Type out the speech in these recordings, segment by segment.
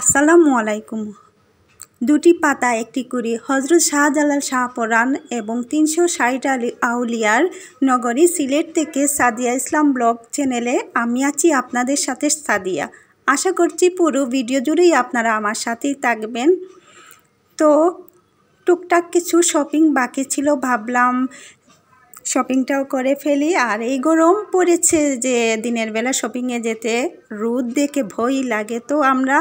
আসসালামু আলাইকুম দুটি পাতা একটি কুড়ি হজরত শাহজালাল শাহপরান এবং তিনশো ষাট আলী আউলিয়ার নগরী সিলেট থেকে সাদিয়া ইসলাম ব্লগ চ্যানেলে আমি আছি আপনাদের সাথে সাদিয়া আশা করছি পুরো ভিডিও জুড়েই আপনারা আমার সাথেই থাকবেন তো টুকটাক কিছু শপিং বাকি ছিল ভাবলাম শপিংটাও করে ফেলি আর এই গরম পড়েছে যে দিনের বেলা শপিংয়ে যেতে রোদ দেখে ভয় লাগে তো আমরা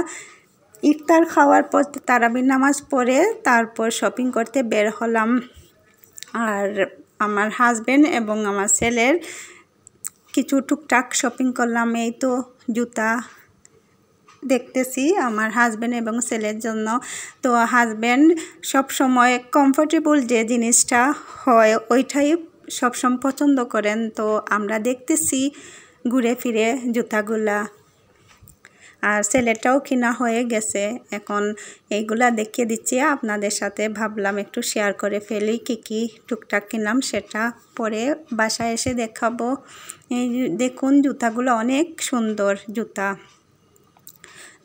ইফতার খাওয়ার পর তারাবির নামাজ পড়ে তারপর শপিং করতে বের হলাম আর আমার হাজব্যান্ড এবং আমার ছেলের কিছু টুকটাক শপিং করলাম এই তো জুতা দেখতেছি আমার হাজব্যান্ড এবং ছেলের জন্য তো হাজব্যান্ড সবসময় কমফোর্টেবল যে জিনিসটা হয় ওইটাই সবসময় পছন্দ করেন তো আমরা দেখতেছি ঘুরে ফিরে জুতাগুলা আর ছেলেটাও কিনা হয়ে গেছে এখন এইগুলা দেখিয়ে দিচ্ছি আপনাদের সাথে ভাবলাম একটু শেয়ার করে ফেলি কী কী টুকটাক কিনলাম সেটা পরে বাসায় এসে দেখাবো এই দেখুন জুতাগুলো অনেক সুন্দর জুতা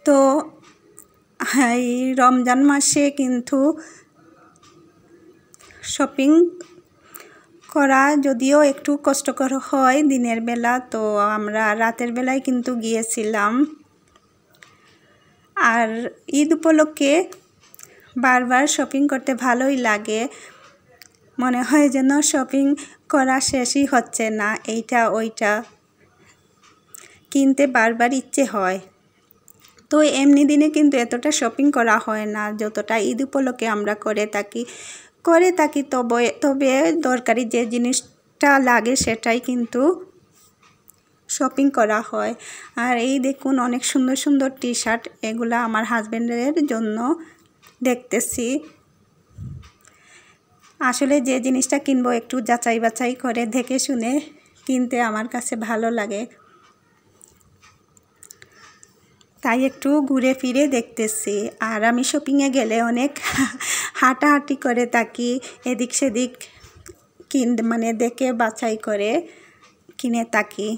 তো এই রমজান মাসে কিন্তু শপিং করা যদিও একটু কষ্টকর হয় দিনের বেলা তো আমরা রাতের বেলায় কিন্তু গিয়েছিলাম আর ঈদ উপলক্ষে বারবার শপিং করতে ভালোই লাগে মনে হয় যেন শপিং করা শেষই হচ্ছে না এইটা ওইটা কিনতে বারবার ইচ্ছে হয় তো এমনি দিনে কিন্তু এতটা শপিং করা হয় না যতটা ঈদ উপলক্ষে আমরা করে থাকি করে থাকি তবে তবে দরকারি যে জিনিসটা লাগে সেটাই কিন্তু শপিং করা হয় আর এই দেখুন অনেক সুন্দর সুন্দর টি শার্ট এগুলো আমার হাজব্যান্ডের জন্য দেখতেছি আসলে যে জিনিসটা কিনবো একটু যাচাই বাছাই করে দেখে শুনে কিনতে আমার কাছে ভালো লাগে তাই একটু ঘুরে ফিরে দেখতেছি আর আমি শপিংয়ে গেলে অনেক হাঁটাহাঁটি করে থাকি এদিক সেদিক কিন মানে দেখে বাছাই করে কিনে থাকি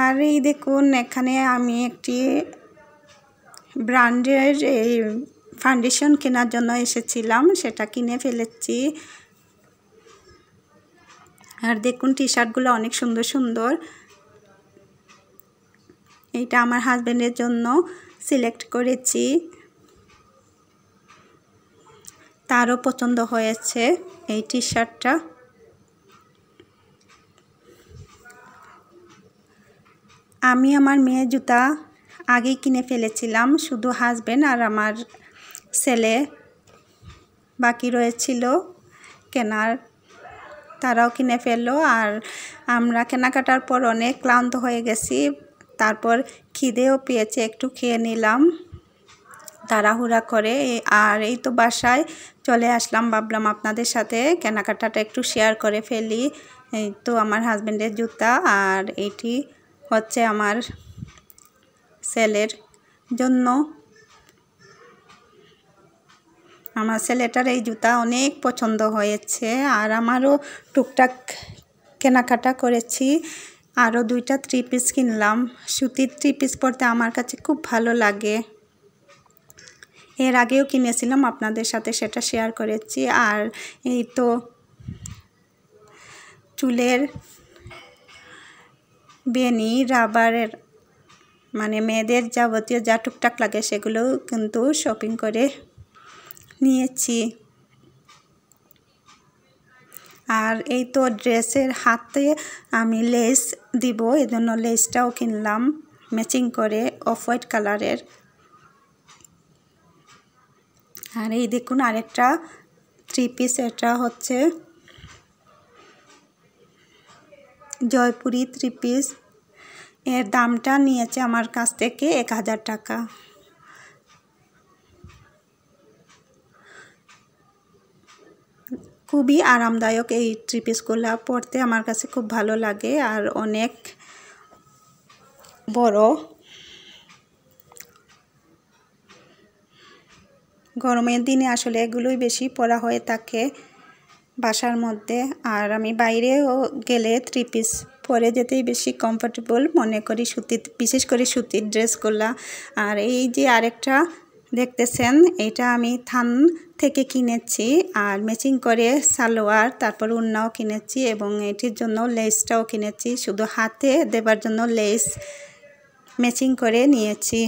আর এই দেখুন এখানে আমি একটি ব্র্যান্ডের এই ফাউন্ডেশন কেনার জন্য এসেছিলাম সেটা কিনে ফেলেছি আর দেখুন টি শার্টগুলো অনেক সুন্দর সুন্দর এইটা আমার হাজব্যান্ডের জন্য সিলেক্ট করেছি তারও পছন্দ হয়েছে এই টি শার্টটা আমি আমার মেয়ে জুতা আগেই কিনে ফেলেছিলাম শুধু হাজব্যান্ড আর আমার ছেলে বাকি রয়েছিল কেনার তারাও কিনে ফেললো আর আমরা কেনাকাটার পর অনেক ক্লান্ত হয়ে গেছি তারপর খিদেও পেয়েছে একটু খেয়ে নিলাম তাড়াহুড়া করে আর এই তো বাসায় চলে আসলাম ভাবলাম আপনাদের সাথে কেনাকাটাটা একটু শেয়ার করে ফেলি এই তো আমার হাজব্যান্ডের জুতা আর এটি হচ্ছে আমার ছেলের জন্য আমার ছেলেটার এই জুতা অনেক পছন্দ হয়েছে আর আমারও টুকটাক কেনাকাটা করেছি আরও দুইটা থ্রি পিস কিনলাম সুতির থ্রি পিস পরতে আমার কাছে খুব ভালো লাগে এর আগেও কিনেছিলাম আপনাদের সাথে সেটা শেয়ার করেছি আর এই তো চুলের বেনি রাবারের মানে মেয়েদের যাবতীয় যা টুকটাক লাগে সেগুলো কিন্তু শপিং করে নিয়েছি আর এই তো ড্রেসের হাতে আমি লেস দিব এই জন্য লেসটাও কিনলাম ম্যাচিং করে অফ হোয়াইট কালারের আর এই দেখুন আরেকটা থ্রি পিস এটা হচ্ছে জয়পুরি থ্রি পিস এর দামটা নিয়েছে আমার কাছ থেকে এক হাজার টাকা খুবই আরামদায়ক এই থ্রি পিসগুলো পড়তে আমার কাছে খুব ভালো লাগে আর অনেক বড় গরমের দিনে আসলে এগুলোই বেশি পরা হয়ে থাকে বাসার মধ্যে আর আমি বাইরেও গেলে থ্রি পিস পরে যেতেই বেশি কমফোর্টেবল মনে করি সুতির বিশেষ করে সুতির ড্রেসগুলা আর এই যে আরেকটা দেখতেছেন এটা আমি থান থেকে কিনেছি আর ম্যাচিং করে সালোয়ার তারপর উন্নাও কিনেছি এবং এটির জন্য লেসটাও কিনেছি শুধু হাতে দেবার জন্য লেস ম্যাচিং করে নিয়েছি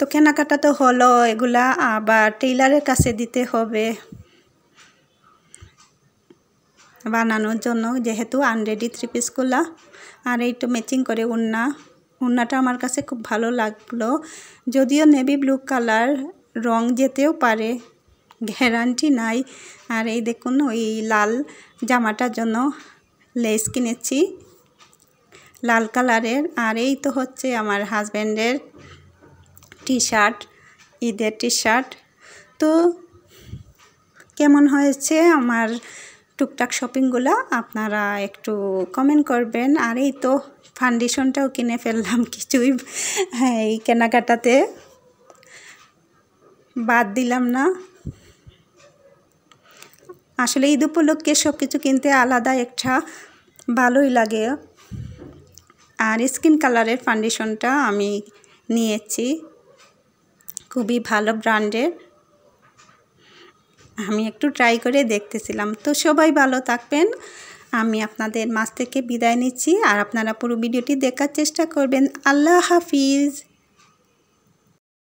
তো কেনাকাটা তো হলো এগুলা আবার টেইলারের কাছে দিতে হবে বানানোর জন্য যেহেতু আনরেডি থ্রি পিসগুলা আর এই তো ম্যাচিং করে উন্না উন্নাটা আমার কাছে খুব ভালো লাগলো যদিও নেভি ব্লু কালার রং যেতেও পারে গ্যারান্টি নাই আর এই দেখুন ওই লাল জামাটার জন্য লেস কিনেছি লাল কালারের আর এই তো হচ্ছে আমার হাজব্যান্ডের টি শার্ট ঈদের টি শার্ট তো কেমন হয়েছে আমার টুকটাক শপিংগুলো আপনারা একটু কমেন্ট করবেন আর এই তো ফাউন্ডেশনটাও কিনে ফেললাম কিছুই হ্যাঁ, এই কেনাকাটাতে বাদ দিলাম না আসলে ঈদ উপলক্ষে সব কিছু কিনতে আলাদা একটা ভালোই লাগে আর স্কিন কালারের ফাউন্ডেশনটা আমি নিয়েছি খুবই ভালো ব্র্যান্ডের আমি একটু ট্রাই করে দেখতেছিলাম তো সবাই ভালো থাকবেন আমি আপনাদের মাছ থেকে বিদায় নিচ্ছি আর আপনারা পুরো ভিডিওটি দেখার চেষ্টা করবেন আল্লাহ হাফিজ